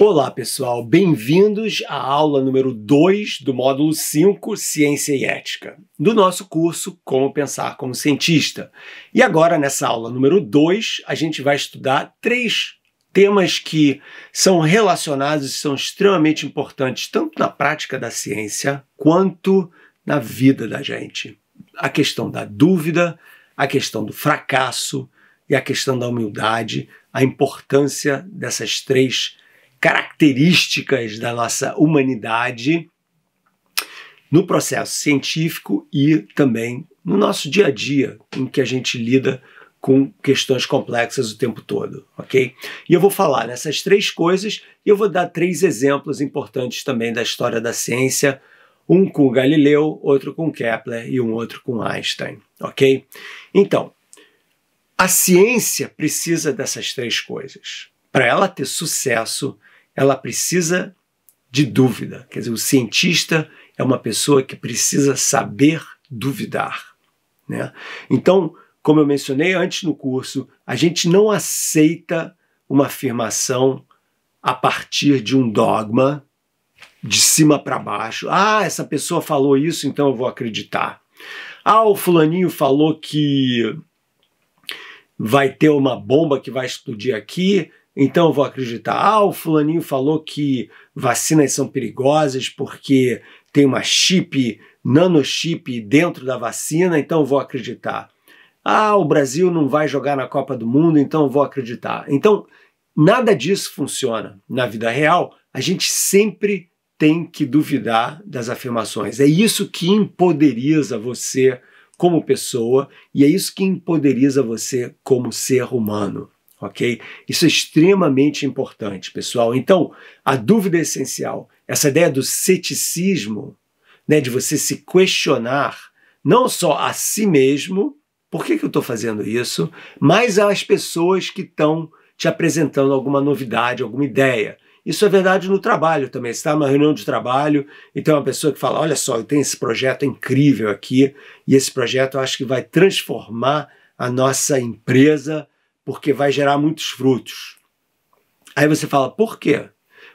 Olá, pessoal. Bem-vindos à aula número 2 do módulo 5, Ciência e Ética, do nosso curso Como Pensar como Cientista. E agora, nessa aula número 2, a gente vai estudar três temas que são relacionados e são extremamente importantes, tanto na prática da ciência quanto na vida da gente. A questão da dúvida, a questão do fracasso e a questão da humildade, a importância dessas três características da nossa humanidade no processo científico e também no nosso dia a dia, em que a gente lida com questões complexas o tempo todo, ok? E eu vou falar nessas três coisas e eu vou dar três exemplos importantes também da história da ciência, um com Galileu, outro com Kepler e um outro com Einstein, ok? Então, a ciência precisa dessas três coisas. Para ela ter sucesso, ela precisa de dúvida. Quer dizer, o cientista é uma pessoa que precisa saber duvidar. Né? Então, como eu mencionei antes no curso, a gente não aceita uma afirmação a partir de um dogma de cima para baixo. Ah, essa pessoa falou isso, então eu vou acreditar. Ah, o fulaninho falou que vai ter uma bomba que vai explodir aqui, então vou acreditar. Ah, o fulaninho falou que vacinas são perigosas porque tem uma chip, nanochip dentro da vacina, então vou acreditar. Ah, o Brasil não vai jogar na Copa do Mundo, então vou acreditar. Então, nada disso funciona na vida real. A gente sempre tem que duvidar das afirmações. É isso que empoderiza você como pessoa e é isso que empoderiza você como ser humano ok? Isso é extremamente importante, pessoal. Então, a dúvida é essencial. Essa ideia do ceticismo, né, de você se questionar, não só a si mesmo, por que, que eu estou fazendo isso, mas às pessoas que estão te apresentando alguma novidade, alguma ideia. Isso é verdade no trabalho também. Você está numa reunião de trabalho e tem uma pessoa que fala: Olha só, eu tenho esse projeto incrível aqui, e esse projeto eu acho que vai transformar a nossa empresa porque vai gerar muitos frutos. Aí você fala, por quê?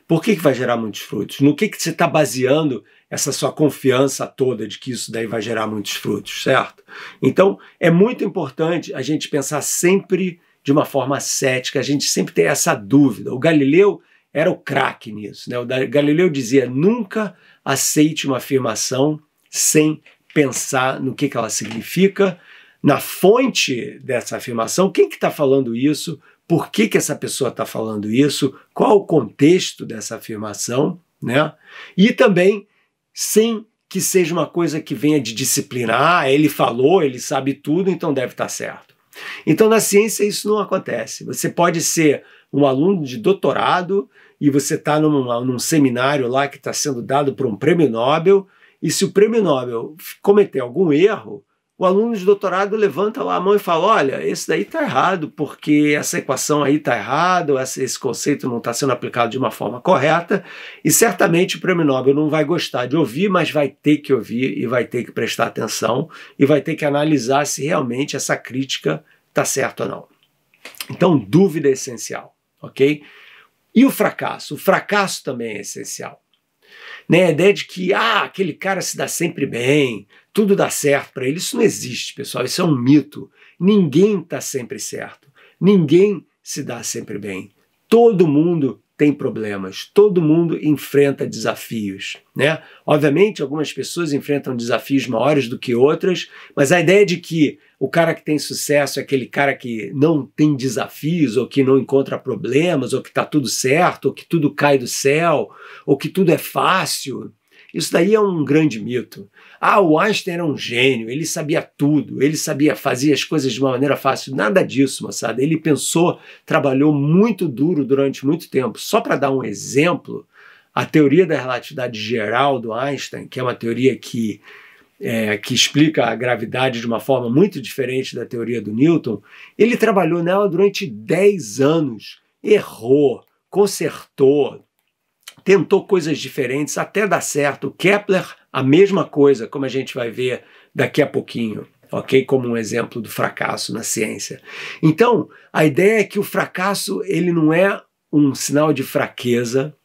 Por que, que vai gerar muitos frutos? No que, que você está baseando essa sua confiança toda de que isso daí vai gerar muitos frutos, certo? Então é muito importante a gente pensar sempre de uma forma cética, a gente sempre tem essa dúvida. O Galileu era o craque nisso. Né? O Galileu dizia: nunca aceite uma afirmação sem pensar no que, que ela significa, na fonte dessa afirmação, quem que está falando isso, por que, que essa pessoa está falando isso, qual o contexto dessa afirmação, né? E também sem que seja uma coisa que venha de disciplinar, ah, ele falou, ele sabe tudo, então deve estar tá certo. Então na ciência isso não acontece. Você pode ser um aluno de doutorado e você está num, num seminário lá que está sendo dado por um prêmio Nobel, e se o prêmio Nobel cometer algum erro, o aluno de doutorado levanta lá a mão e fala: olha, esse daí está errado, porque essa equação aí está errada, esse conceito não está sendo aplicado de uma forma correta, e certamente o prêmio Nobel não vai gostar de ouvir, mas vai ter que ouvir e vai ter que prestar atenção e vai ter que analisar se realmente essa crítica está certa ou não. Então, dúvida é essencial, ok? E o fracasso? O fracasso também é essencial né? A ideia de que ah, aquele cara se dá sempre bem, tudo dá certo para ele, isso não existe, pessoal, isso é um mito. Ninguém está sempre certo. Ninguém se dá sempre bem. Todo mundo tem problemas, todo mundo enfrenta desafios, né? Obviamente, algumas pessoas enfrentam desafios maiores do que outras, mas a ideia de que o cara que tem sucesso é aquele cara que não tem desafios, ou que não encontra problemas, ou que está tudo certo, ou que tudo cai do céu, ou que tudo é fácil, isso daí é um grande mito. Ah, o Einstein era um gênio, ele sabia tudo, ele sabia fazer as coisas de uma maneira fácil. Nada disso, moçada. Ele pensou, trabalhou muito duro durante muito tempo. Só para dar um exemplo, a teoria da relatividade geral do Einstein, que é uma teoria que, é, que explica a gravidade de uma forma muito diferente da teoria do Newton, ele trabalhou nela durante 10 anos, errou, consertou, tentou coisas diferentes até dar certo. Kepler, a mesma coisa, como a gente vai ver daqui a pouquinho, ok? Como um exemplo do fracasso na ciência. Então, a ideia é que o fracasso ele não é um sinal de fraqueza,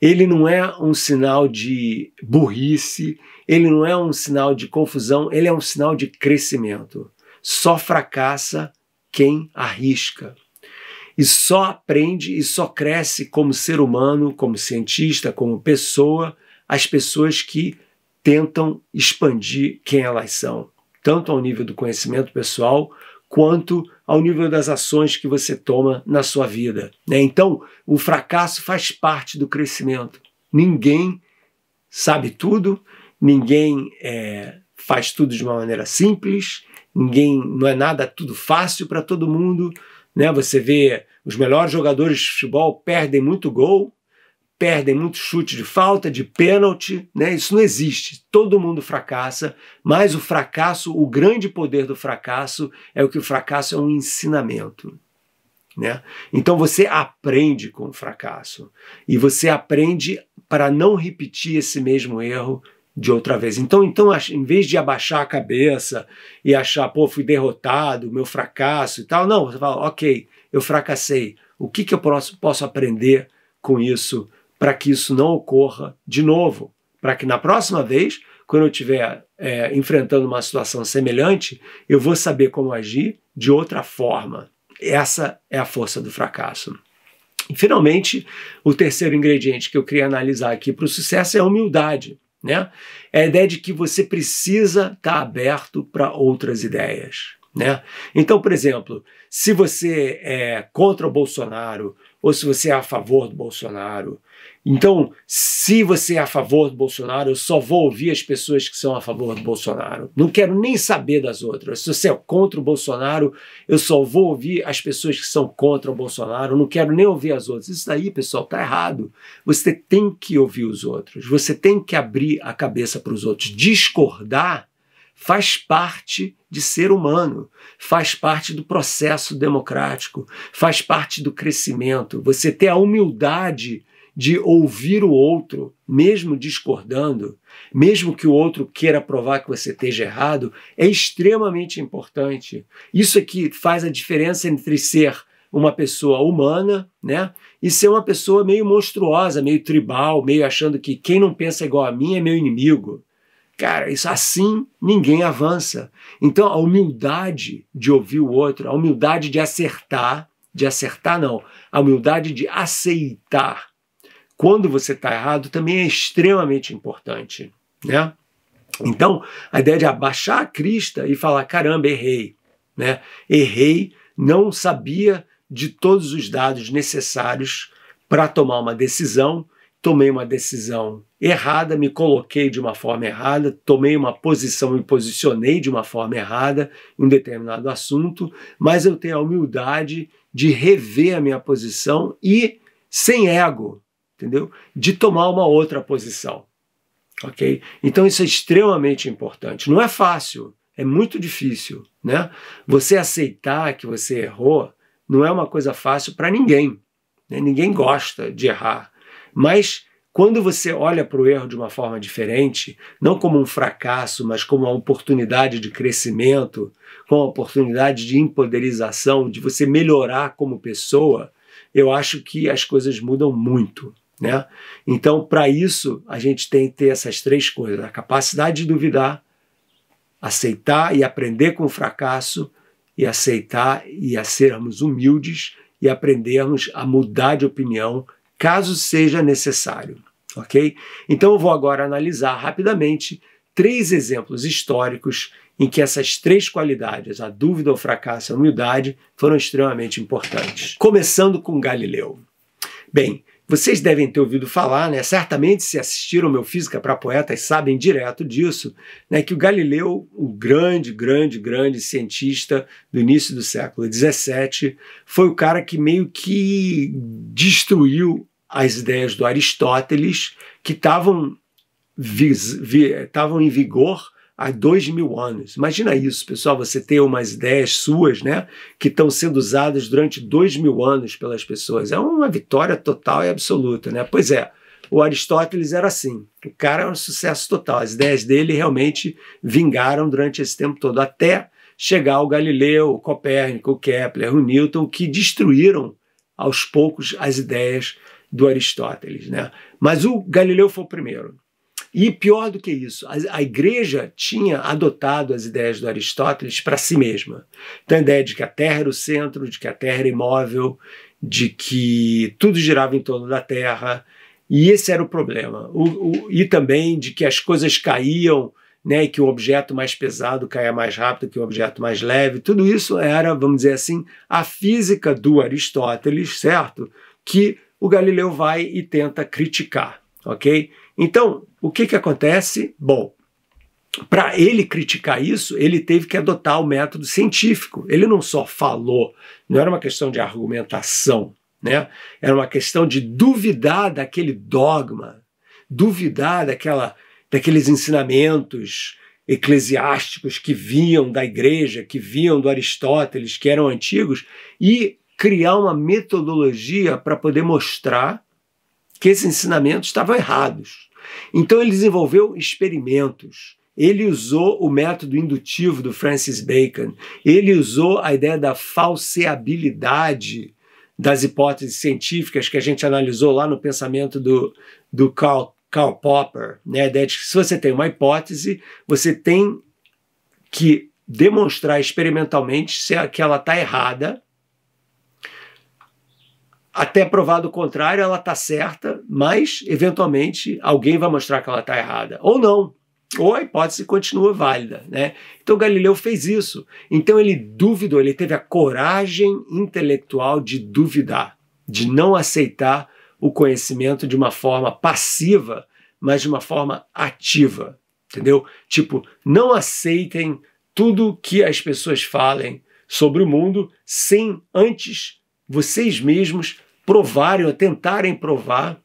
ele não é um sinal de burrice, ele não é um sinal de confusão, ele é um sinal de crescimento. Só fracassa quem arrisca e só aprende e só cresce como ser humano, como cientista, como pessoa, as pessoas que tentam expandir quem elas são, tanto ao nível do conhecimento pessoal quanto ao nível das ações que você toma na sua vida. Né? Então, o fracasso faz parte do crescimento. Ninguém sabe tudo, ninguém é, faz tudo de uma maneira simples, ninguém não é nada tudo fácil para todo mundo. Né? Você vê os melhores jogadores de futebol perdem muito gol, perdem muito chute de falta, de pênalti, né? Isso não existe. Todo mundo fracassa, mas o fracasso, o grande poder do fracasso é o que o fracasso é um ensinamento. Né? Então você aprende com o fracasso e você aprende para não repetir esse mesmo erro de outra vez. Então, então, em vez de abaixar a cabeça e achar, pô, fui derrotado, meu fracasso e tal, não, você fala, ok, eu fracassei. O que, que eu posso, posso aprender com isso para que isso não ocorra de novo? Para que na próxima vez, quando eu estiver é, enfrentando uma situação semelhante, eu vou saber como agir de outra forma. Essa é a força do fracasso. E, finalmente, o terceiro ingrediente que eu queria analisar aqui para o sucesso é a humildade né? É a ideia de que você precisa estar tá aberto para outras ideias, né? Então, por exemplo, se você é contra o Bolsonaro ou se você é a favor do Bolsonaro, então, se você é a favor do Bolsonaro, eu só vou ouvir as pessoas que são a favor do Bolsonaro. Não quero nem saber das outras. Se você é contra o Bolsonaro, eu só vou ouvir as pessoas que são contra o Bolsonaro. Não quero nem ouvir as outras. Isso daí, pessoal, tá errado. Você tem que ouvir os outros. Você tem que abrir a cabeça para os outros. Discordar faz parte de ser humano, faz parte do processo democrático, faz parte do crescimento. Você ter a humildade de ouvir o outro, mesmo discordando, mesmo que o outro queira provar que você esteja errado, é extremamente importante. Isso aqui é faz a diferença entre ser uma pessoa humana, né? E ser uma pessoa meio monstruosa, meio tribal, meio achando que quem não pensa igual a mim é meu inimigo. Cara, isso assim ninguém avança. Então a humildade de ouvir o outro, a humildade de acertar, de acertar não, a humildade de aceitar quando você está errado também é extremamente importante, né? Então, a ideia de abaixar a crista e falar, caramba, errei, né? Errei, não sabia de todos os dados necessários para tomar uma decisão, tomei uma decisão errada, me coloquei de uma forma errada, tomei uma posição, me posicionei de uma forma errada em um determinado assunto, mas eu tenho a humildade de rever a minha posição e sem ego, entendeu? De tomar uma outra posição, ok? Então isso é extremamente importante. Não é fácil, é muito difícil, né? Você aceitar que você errou não é uma coisa fácil para ninguém. Né? Ninguém gosta de errar, mas quando você olha para o erro de uma forma diferente, não como um fracasso, mas como uma oportunidade de crescimento, como uma oportunidade de empoderização, de você melhorar como pessoa, eu acho que as coisas mudam muito. Né? Então, para isso, a gente tem que ter essas três coisas: a capacidade de duvidar, aceitar e aprender com o fracasso, e aceitar e a sermos humildes e aprendermos a mudar de opinião caso seja necessário. Ok? Então, eu vou agora analisar rapidamente três exemplos históricos em que essas três qualidades, a dúvida, o fracasso e a humildade, foram extremamente importantes. Começando com Galileu. Bem, vocês devem ter ouvido falar, né? certamente se assistiram meu Física para Poetas sabem direto disso, né? que o Galileu, o grande, grande, grande cientista do início do século XVII, foi o cara que meio que destruiu as ideias do Aristóteles, que estavam estavam em vigor há dois mil anos. Imagina isso, pessoal, você ter umas ideias suas, né, que estão sendo usadas durante dois mil anos pelas pessoas. É uma vitória total e absoluta, né? Pois é, o Aristóteles era assim. O cara era um sucesso total. As ideias dele realmente vingaram durante esse tempo todo, até chegar o Galileu, o Copérnico, o Kepler, o Newton, que destruíram aos poucos as ideias do Aristóteles, né? Mas o Galileu foi o primeiro. E pior do que isso, a, a igreja tinha adotado as ideias do Aristóteles para si mesma. Então, a ideia de que a terra era o centro, de que a terra era imóvel, de que tudo girava em torno da terra. E esse era o problema. O, o, e também de que as coisas caíam, né, e que o objeto mais pesado caia mais rápido que o objeto mais leve. Tudo isso era, vamos dizer assim, a física do Aristóteles, certo? Que o Galileu vai e tenta criticar, ok? Então, o que, que acontece? Bom, para ele criticar isso, ele teve que adotar o método científico. Ele não só falou, não era uma questão de argumentação, né? era uma questão de duvidar daquele dogma, duvidar daquela, daqueles ensinamentos eclesiásticos que vinham da igreja, que vinham do Aristóteles, que eram antigos, e criar uma metodologia para poder mostrar que esses ensinamentos estavam errados. Então ele desenvolveu experimentos. Ele usou o método indutivo do Francis Bacon. Ele usou a ideia da falseabilidade das hipóteses científicas que a gente analisou lá no pensamento do, do Karl, Karl Popper. Né? A ideia de que se você tem uma hipótese, você tem que demonstrar experimentalmente se é que ela está errada até provado o contrário, ela está certa, mas eventualmente alguém vai mostrar que ela está errada. Ou não. Ou a hipótese continua válida. Né? Então Galileu fez isso. Então ele duvidou, ele teve a coragem intelectual de duvidar, de não aceitar o conhecimento de uma forma passiva, mas de uma forma ativa. Entendeu? Tipo, não aceitem tudo que as pessoas falem sobre o mundo sem antes vocês mesmos provarem ou tentarem provar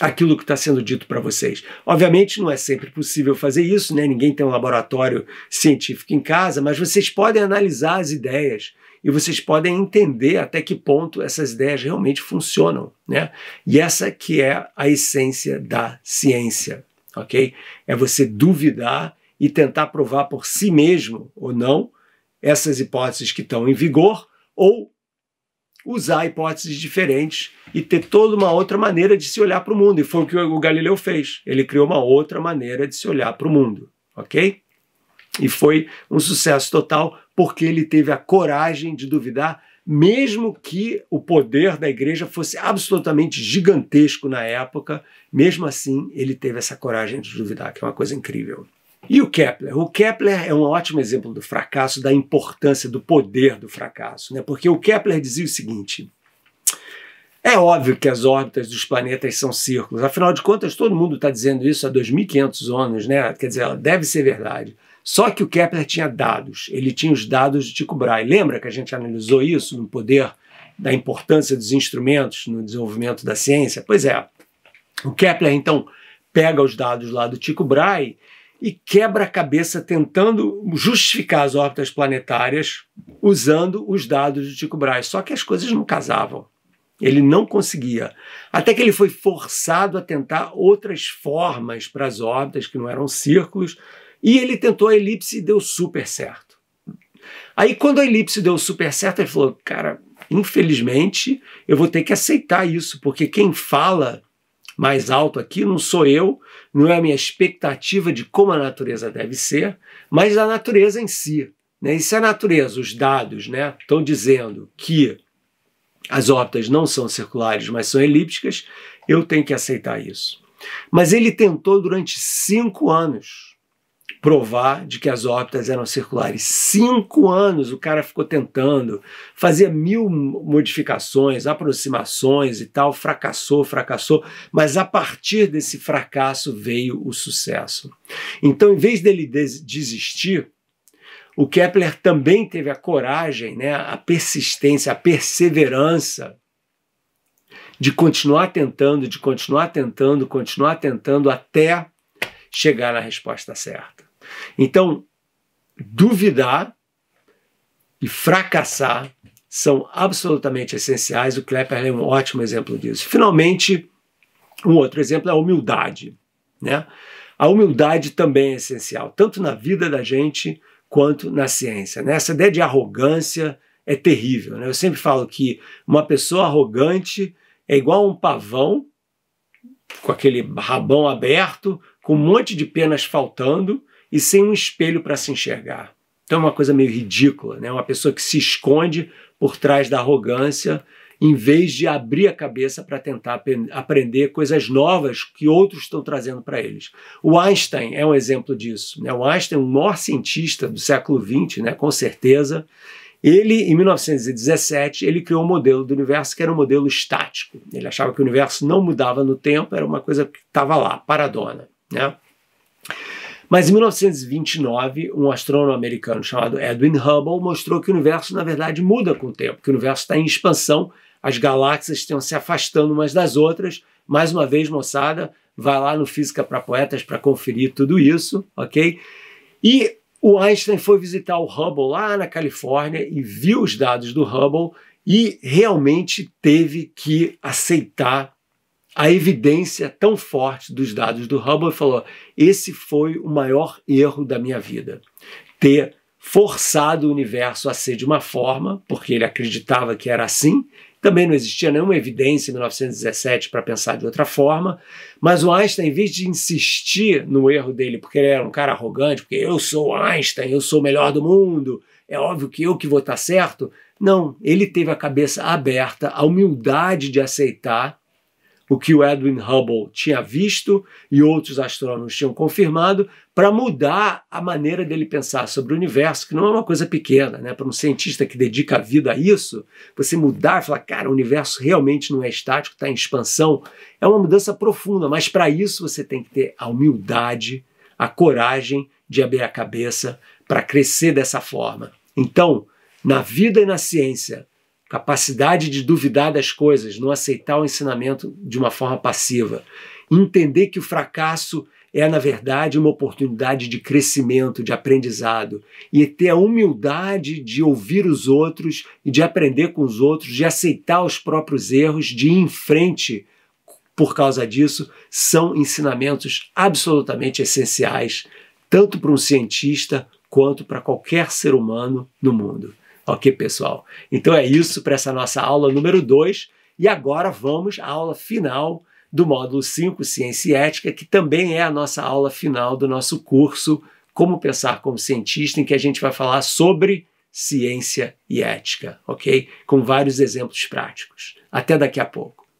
aquilo que está sendo dito para vocês. Obviamente não é sempre possível fazer isso, né? ninguém tem um laboratório científico em casa, mas vocês podem analisar as ideias e vocês podem entender até que ponto essas ideias realmente funcionam. Né? E essa que é a essência da ciência, ok? É você duvidar e tentar provar por si mesmo ou não essas hipóteses que estão em vigor ou usar hipóteses diferentes e ter toda uma outra maneira de se olhar para o mundo. E foi o que o Galileu fez. Ele criou uma outra maneira de se olhar para o mundo, ok? E foi um sucesso total porque ele teve a coragem de duvidar, mesmo que o poder da igreja fosse absolutamente gigantesco na época, mesmo assim ele teve essa coragem de duvidar, que é uma coisa incrível. E o Kepler? O Kepler é um ótimo exemplo do fracasso, da importância do poder do fracasso, né? porque o Kepler dizia o seguinte: é óbvio que as órbitas dos planetas são círculos, afinal de contas, todo mundo está dizendo isso há 2.500 anos, né? quer dizer, ela deve ser verdade. Só que o Kepler tinha dados, ele tinha os dados de Tycho Brahe. Lembra que a gente analisou isso no poder da importância dos instrumentos no desenvolvimento da ciência? Pois é, o Kepler então pega os dados lá do Tycho Brahe e quebra a cabeça tentando justificar as órbitas planetárias usando os dados de Tico Brahe. Só que as coisas não casavam. Ele não conseguia. Até que ele foi forçado a tentar outras formas para as órbitas, que não eram círculos, e ele tentou a elipse e deu super certo. Aí, quando a elipse deu super certo, ele falou: Cara, infelizmente, eu vou ter que aceitar isso, porque quem fala mais alto aqui, não sou eu, não é a minha expectativa de como a natureza deve ser, mas a natureza em si. Né? E se a natureza, os dados né, estão dizendo que as órbitas não são circulares, mas são elípticas, eu tenho que aceitar isso. Mas ele tentou durante cinco anos provar de que as órbitas eram circulares. Cinco anos o cara ficou tentando, fazia mil modificações, aproximações e tal, fracassou, fracassou, mas a partir desse fracasso veio o sucesso. Então, em vez dele desistir, o Kepler também teve a coragem, né, a persistência, a perseverança de continuar tentando, de continuar tentando, continuar tentando até chegar na resposta certa. Então, duvidar e fracassar são absolutamente essenciais. O Klepper é um ótimo exemplo disso. Finalmente, um outro exemplo é a humildade. Né? A humildade também é essencial, tanto na vida da gente quanto na ciência. Né? Essa ideia de arrogância é terrível. Né? Eu sempre falo que uma pessoa arrogante é igual a um pavão, com aquele rabão aberto, com um monte de penas faltando, e sem um espelho para se enxergar. Então é uma coisa meio ridícula, né? Uma pessoa que se esconde por trás da arrogância, em vez de abrir a cabeça para tentar ap aprender coisas novas que outros estão trazendo para eles. O Einstein é um exemplo disso. Né? O Einstein, o maior cientista do século XX, né? com certeza, ele, em 1917, ele criou um modelo do universo que era um modelo estático. Ele achava que o universo não mudava no tempo, era uma coisa que estava lá, paradona. Né? Mas em 1929, um astrônomo americano chamado Edwin Hubble mostrou que o universo, na verdade, muda com o tempo, que o universo está em expansão, as galáxias estão se afastando umas das outras. Mais uma vez, moçada, vai lá no Física para Poetas para conferir tudo isso, ok? E o Einstein foi visitar o Hubble lá na Califórnia e viu os dados do Hubble e realmente teve que aceitar a evidência tão forte dos dados do Hubble e falou: esse foi o maior erro da minha vida. Ter forçado o universo a ser de uma forma, porque ele acreditava que era assim. Também não existia nenhuma evidência em 1917 para pensar de outra forma, mas o Einstein, em vez de insistir no erro dele, porque ele era um cara arrogante, porque eu sou Einstein, eu sou o melhor do mundo, é óbvio que eu que vou estar tá certo. Não, ele teve a cabeça aberta, a humildade de aceitar o que o Edwin Hubble tinha visto e outros astrônomos tinham confirmado, para mudar a maneira dele pensar sobre o universo, que não é uma coisa pequena, né? Para um cientista que dedica a vida a isso, você mudar e falar, cara, o universo realmente não é estático, está em expansão, é uma mudança profunda, mas para isso você tem que ter a humildade, a coragem de abrir a cabeça para crescer dessa forma. Então, na vida e na ciência, capacidade de duvidar das coisas, não aceitar o ensinamento de uma forma passiva, entender que o fracasso é, na verdade, uma oportunidade de crescimento, de aprendizado, e ter a humildade de ouvir os outros e de aprender com os outros, de aceitar os próprios erros, de ir em frente por causa disso, são ensinamentos absolutamente essenciais, tanto para um cientista quanto para qualquer ser humano no mundo. Ok, pessoal? Então é isso para essa nossa aula número 2. E agora vamos à aula final do módulo 5, Ciência e Ética, que também é a nossa aula final do nosso curso Como Pensar como Cientista, em que a gente vai falar sobre ciência e ética, ok? Com vários exemplos práticos. Até daqui a pouco.